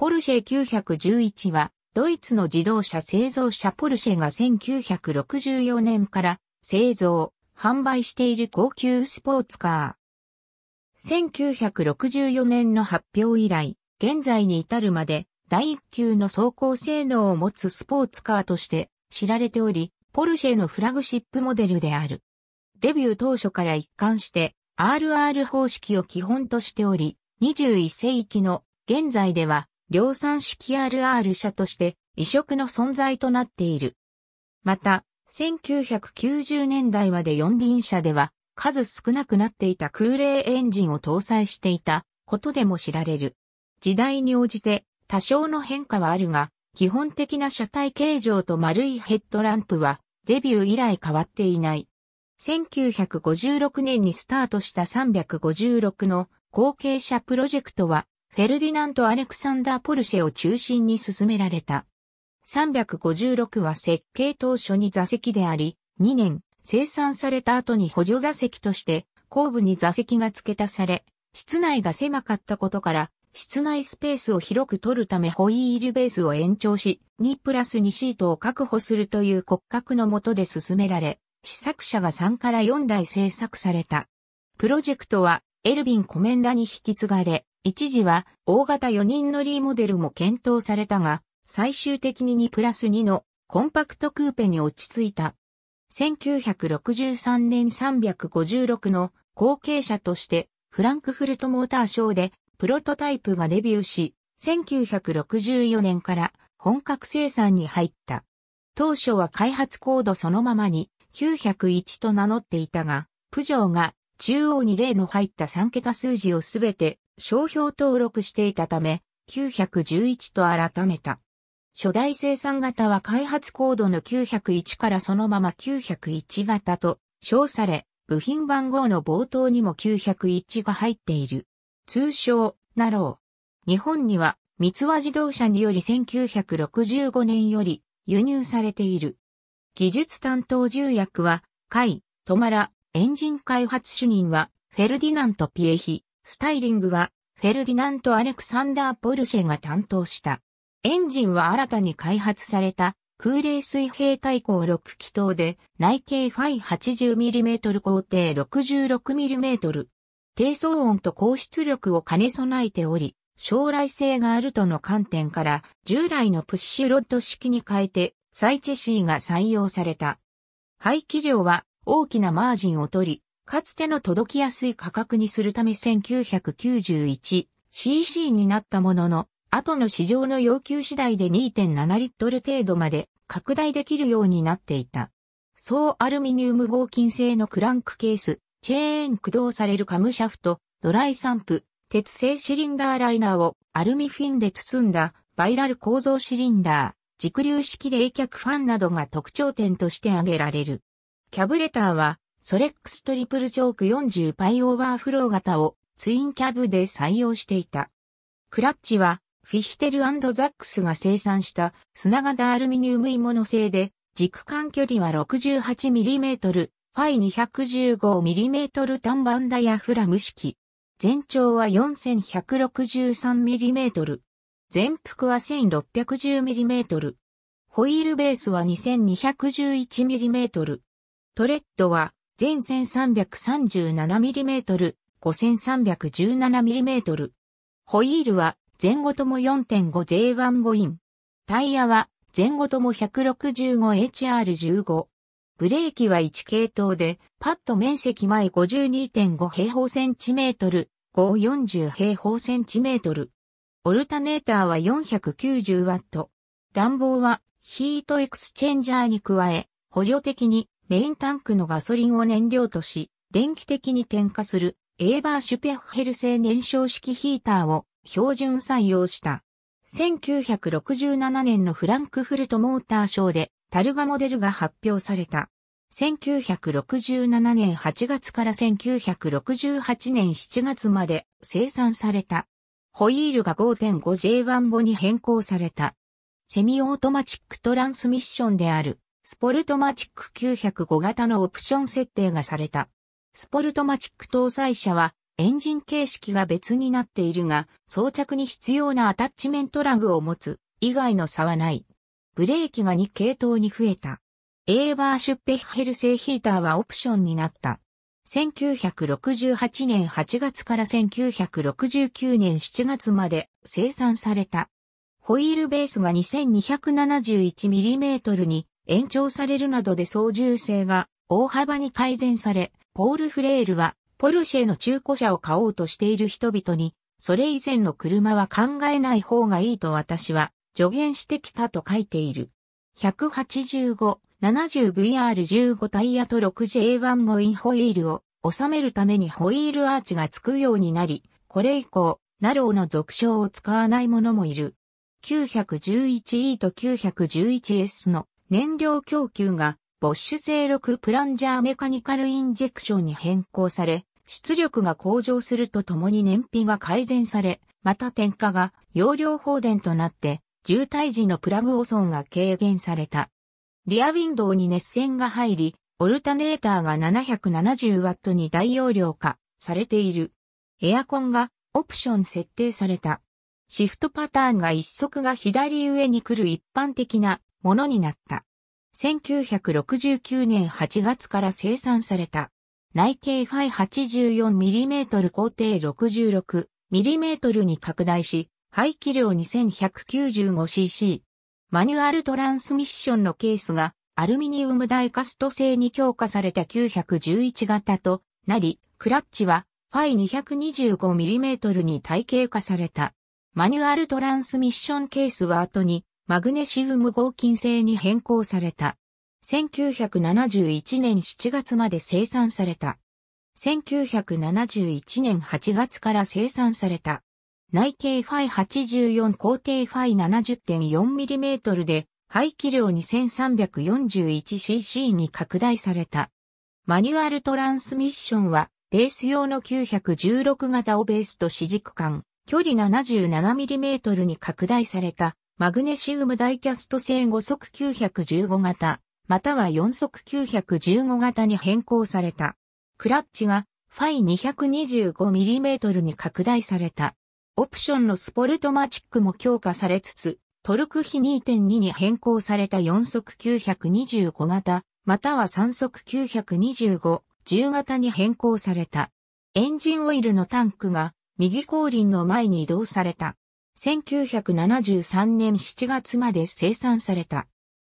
ポルシェ911は、ドイツの自動車製造者ポルシェが1964年から製造、販売している高級スポーツカー。1964年の発表以来、現在に至るまで第一級の走行性能を持つスポーツカーとして知られており、ポルシェのフラグシップモデルである。デビュー当初から一貫して RR 方式を基本としており、21世紀の現在では量産式 RR 車として異色の存在となっている。また、1990年代まで四輪車では数少なくなっていた空冷エンジンを搭載していたことでも知られる。時代に応じて多少の変化はあるが、基本的な車体形状と丸いヘッドランプはデビュー以来変わっていない。1956年にスタートした356の後継者プロジェクトはフェルディナント・アレクサンダー・ポルシェを中心に進められた。356は設計当初に座席であり、2年生産された後に補助座席として後部に座席が付け足され、室内が狭かったことから室内スペースを広く取るためホイールベースを延長し、2プラス2シートを確保するという骨格の下で進められ、試作車が3から4台製作された。プロジェクトはエルビン・コメンダに引き継がれ、一時は大型4人乗りモデルも検討されたが、最終的に2プラス2のコンパクトクーペに落ち着いた。1963年356の後継者としてフランクフルトモーターショーでプロトタイプがデビューし、1964年から本格生産に入った。当初は開発コードそのままに901と名乗っていたが、プジョーが中央に例の入った3桁数字をすべて商標登録していたため、911と改めた。初代生産型は開発コードの901からそのまま901型と称され、部品番号の冒頭にも901が入っている。通称、ナロー。日本には、三和自動車により1965年より輸入されている。技術担当重役は、甲斐、トマラ、エンジン開発主任は、フェルディナント・ピエヒ。スタイリングは、フェルディナント・アレクサンダー・ポルシェが担当した。エンジンは新たに開発された空冷水平対向6気筒で内径ファイ 80mm 工程 66mm。低騒音と高出力を兼ね備えており、将来性があるとの観点から従来のプッシュロッド式に変えてサイチェシーが採用された。排気量は大きなマージンを取り、かつての届きやすい価格にするため 1991cc になったものの、後の市場の要求次第で2.7リットル程度まで拡大できるようになっていた。総アルミニウム合金製のクランクケース、チェーン駆動されるカムシャフト、ドライ散布、鉄製シリンダーライナーをアルミフィンで包んだバイラル構造シリンダー、軸流式冷却ファンなどが特徴点として挙げられる。キャブレターはソレックストリプルチョーク40パイオーバーフロー型をツインキャブで採用していた。クラッチはフィヒテルザックスが生産した砂型アルミニウム鋳物製で軸間距離は 68mm、ファイ 215mm 単板ダイヤフラム式。全長は 4163mm。全幅は 1610mm。ホイールベースは 2211mm。トレッドは全 1337mm、5317mm。ホイールは前後とも 4.5J15 イン。タイヤは前後とも 165HR15。ブレーキは1系統で、パッド面積前52.5平方センチメートル、540平方センチメートル。オルタネーターは490ワット。暖房はヒートエクスチェンジャーに加え、補助的にメインタンクのガソリンを燃料とし、電気的に点火するエーバーシュペッヘル製燃焼式ヒーターを標準採用した。1967年のフランクフルトモーターショーでタルガモデルが発表された。1967年8月から1968年7月まで生産された。ホイールが 5.5J1 ボに変更された。セミオートマチックトランスミッションであるスポルトマチック905型のオプション設定がされた。スポルトマチック搭載車はエンジン形式が別になっているが、装着に必要なアタッチメントラグを持つ以外の差はない。ブレーキが2系統に増えた。エーバーシュッペッヘル製ヒーターはオプションになった。1968年8月から1969年7月まで生産された。ホイールベースが 2271mm に延長されるなどで操縦性が大幅に改善され、ポール・フレールはポルシェの中古車を買おうとしている人々に、それ以前の車は考えない方がいいと私は助言してきたと書いている。185、70VR15 タイヤと 6J1 もインホイールを収めるためにホイールアーチがつくようになり、これ以降、ナローの俗称を使わないものもいる。911E と 911S の燃料供給がボッシュ勢6プランジャーメカニカルインジェクションに変更され、出力が向上するとともに燃費が改善され、また点火が容量放電となって、渋滞時のプラグ汚損が軽減された。リアウィンドウに熱線が入り、オルタネーターが 770W に大容量化されている。エアコンがオプション設定された。シフトパターンが一足が左上に来る一般的なものになった。1969年8月から生産された。内径ファイ 84mm 工程 66mm に拡大し、排気量 2195cc。マニュアルトランスミッションのケースがアルミニウムダイカスト製に強化された911型となり、クラッチはファイ 225mm に体系化された。マニュアルトランスミッションケースは後にマグネシウム合金製に変更された。1971年7月まで生産された。1971年8月から生産された。内径ファイ84工程ファイ 70.4mm で排気量 2341cc に拡大された。マニュアルトランスミッションはレース用の916型をベースと四軸間、距離 77mm に拡大されたマグネシウムダイキャスト製5速915型、または4速915型に変更された。クラッチがファイ 225mm に拡大された。オプションのスポルトマチックも強化されつつ、トルク比2.2に変更された4速925型、または3速925、10型に変更された。エンジンオイルのタンクが右後輪の前に移動された。1973年7月まで生産された。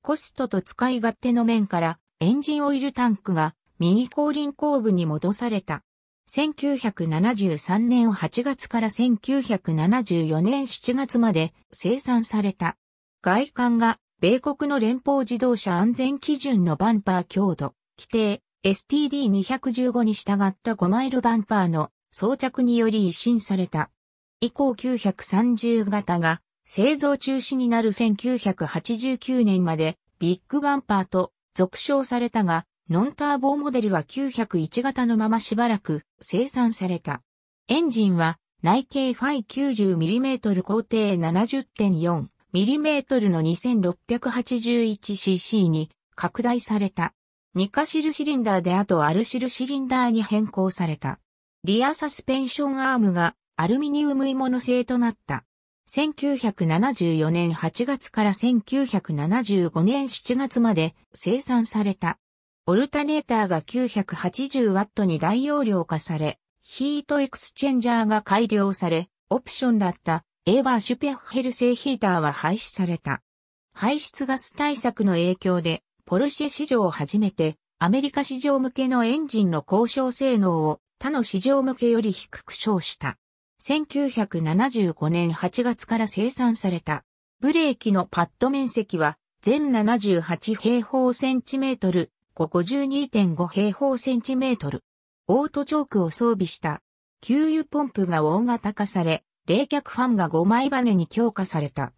コストと使い勝手の面からエンジンオイルタンクが右後輪後部に戻された。1973年8月から1974年7月まで生産された。外観が米国の連邦自動車安全基準のバンパー強度、規定 STD215 に従った5マイルバンパーの装着により一新された。以降930型が製造中止になる1989年までビッグバンパーと続称されたが、ノンターボモデルは901型のまましばらく生産された。エンジンは内径ファイ 90mm 工程 70.4mm の 2681cc に拡大された。2カシルシリンダーであとアルシルシリンダーに変更された。リアサスペンションアームがアルミニウム鋳物製となった。1974年8月から1975年7月まで生産された。オルタネーターが9 8 0トに大容量化され、ヒートエクスチェンジャーが改良され、オプションだったエーバーシュペッヘル製ヒーターは廃止された。排出ガス対策の影響で、ポルシェ市場を初めて、アメリカ市場向けのエンジンの交渉性能を他の市場向けより低く称した。1975年8月から生産された。ブレーキのパッド面積は全78平方センチメートル、52.5平方センチメートル。オートチョークを装備した。給油ポンプが大型化され、冷却ファンが5枚バネに強化された。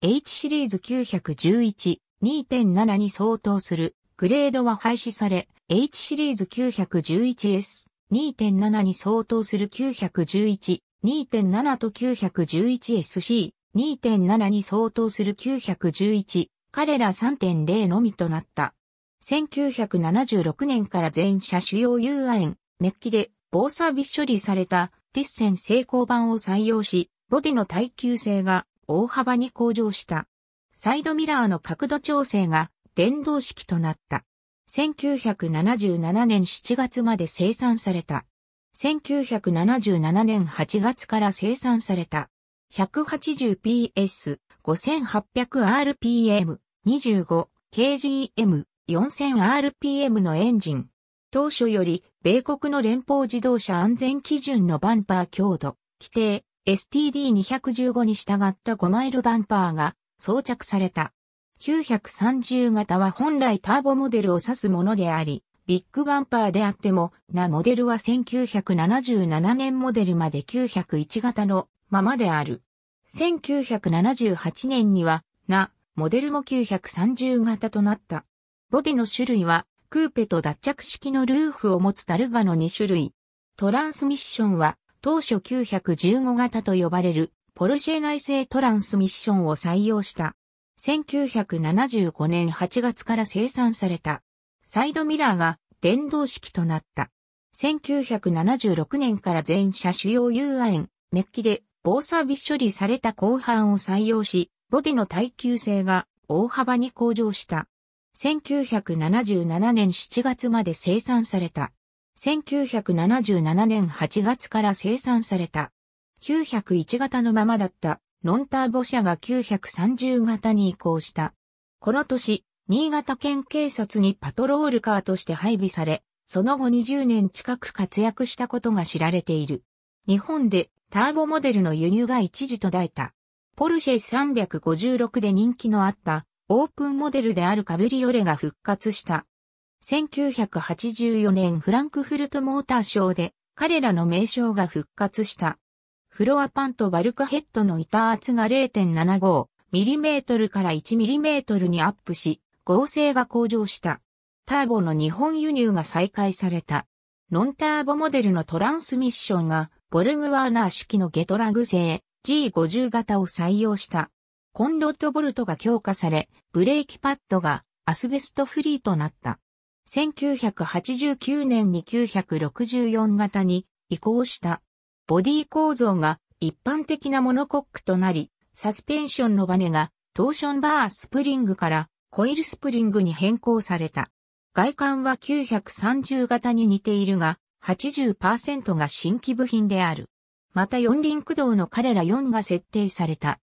H シリーズ911、2.7に相当するグレードは廃止され、H シリーズ 911S、2.7に相当する911 2.7と 911SC、2.7に相当する911、彼ら3.0のみとなった。1976年から全車主要 U アエン、メッキで防サービス処理されたティッセン成功版を採用し、ボディの耐久性が大幅に向上した。サイドミラーの角度調整が電動式となった。1977年7月まで生産された。1977年8月から生産された 180PS5800rpm25kgm4000rpm のエンジン。当初より米国の連邦自動車安全基準のバンパー強度、規定 STD215 に従った5マイルバンパーが装着された。930型は本来ターボモデルを指すものであり、ビッグバンパーであっても、なモデルは1977年モデルまで901型のままである。1978年には、な、モデルも930型となった。ボディの種類は、クーペと脱着式のルーフを持つタルガの2種類。トランスミッションは、当初915型と呼ばれる、ポルシェ内製トランスミッションを採用した。1975年8月から生産された。サイドミラーが電動式となった。1976年から全車主要 UI メッキで防サビ処理された後半を採用し、ボディの耐久性が大幅に向上した。1977年7月まで生産された。1977年8月から生産された。901型のままだったノンターボ車が930型に移行した。この年、新潟県警察にパトロールカーとして配備され、その後20年近く活躍したことが知られている。日本でターボモデルの輸入が一時途絶えた。ポルシェ356で人気のあったオープンモデルであるカブリオレが復活した。1984年フランクフルトモーターショーで彼らの名称が復活した。フロアパンとバルクヘッドの板圧が 0.75mm から 1mm にアップし、合成が向上した。ターボの日本輸入が再開された。ノンターボモデルのトランスミッションが、ボルグワーナー式のゲトラグ製 G50 型を採用した。コンロッドボルトが強化され、ブレーキパッドがアスベストフリーとなった。1989年に964型に移行した。ボディ構造が一般的なモノコックとなり、サスペンションのバネがトーションバースプリングからコイルスプリングに変更された。外観は930型に似ているが、80%が新規部品である。また四輪駆動の彼ら4が設定された。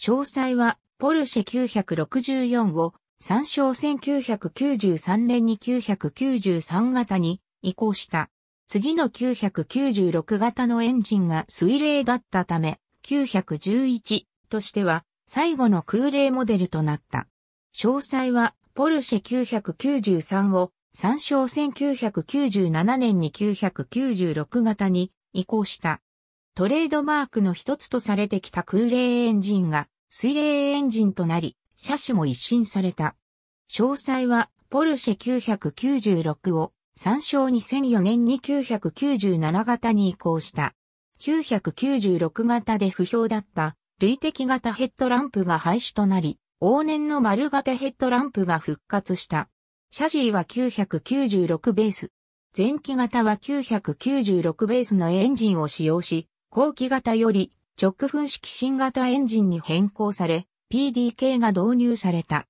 詳細は、ポルシェ964を参照1993年に993型に移行した。次の996型のエンジンが水冷だったため、911としては最後の空冷モデルとなった。詳細は、ポルシェ993を、参照1997年に996型に移行した。トレードマークの一つとされてきた空冷エンジンが水冷エンジンとなり、車種も一新された。詳細は、ポルシェ996を参照2004年に997型に移行した。996型で不評だった、累積型ヘッドランプが廃止となり、往年の丸型ヘッドランプが復活した。シャジーは996ベース。前期型は996ベースのエンジンを使用し、後期型より直噴式新型エンジンに変更され、PDK が導入された。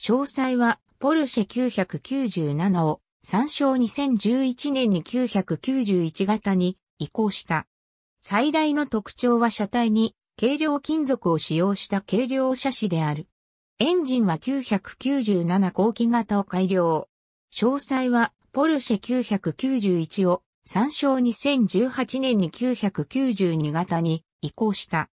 詳細は、ポルシェ997を参照2011年に991型に移行した。最大の特徴は車体に軽量金属を使用した軽量車種である。エンジンは997後期型を改良。詳細はポルシェ991を参照2018年に992型に移行した。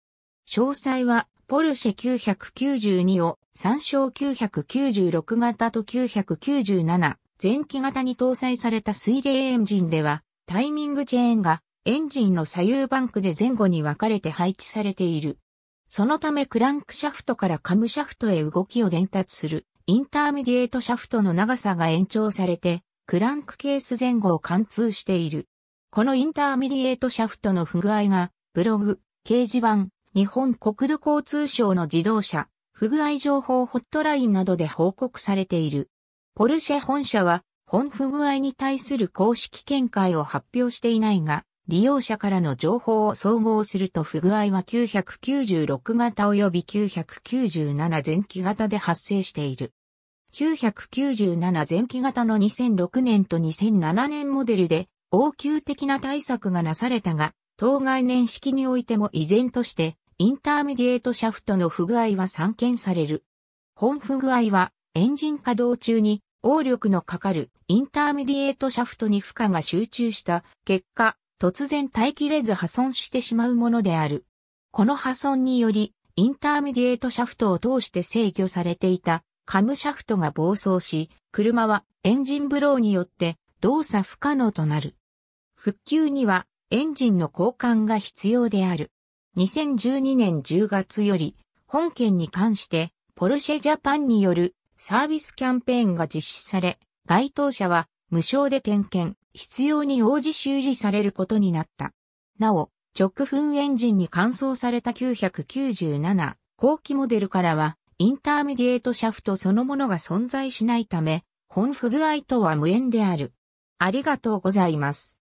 詳細はポルシェ992を参照996型と997前期型に搭載された水冷エンジンではタイミングチェーンがエンジンの左右バンクで前後に分かれて配置されている。そのためクランクシャフトからカムシャフトへ動きを伝達するインターミディエートシャフトの長さが延長されてクランクケース前後を貫通している。このインターミディエートシャフトの不具合がブログ、掲示板、日本国土交通省の自動車、不具合情報ホットラインなどで報告されている。ポルシェ本社は本不具合に対する公式見解を発表していないが、利用者からの情報を総合すると不具合は996型及び997前期型で発生している。997前期型の2006年と2007年モデルで応急的な対策がなされたが、当該年式においても依然としてインターミディエートシャフトの不具合は散見される。本不具合はエンジン稼働中に応力のかかるインターミディエートシャフトに負荷が集中した結果、突然耐えきれず破損してしまうものである。この破損により、インターミディエートシャフトを通して制御されていたカムシャフトが暴走し、車はエンジンブローによって動作不可能となる。復旧にはエンジンの交換が必要である。2012年10月より本件に関してポルシェジャパンによるサービスキャンペーンが実施され、該当者は無償で点検、必要に応じ修理されることになった。なお、直噴エンジンに換装された997後期モデルからは、インターミディエートシャフトそのものが存在しないため、本不具合とは無縁である。ありがとうございます。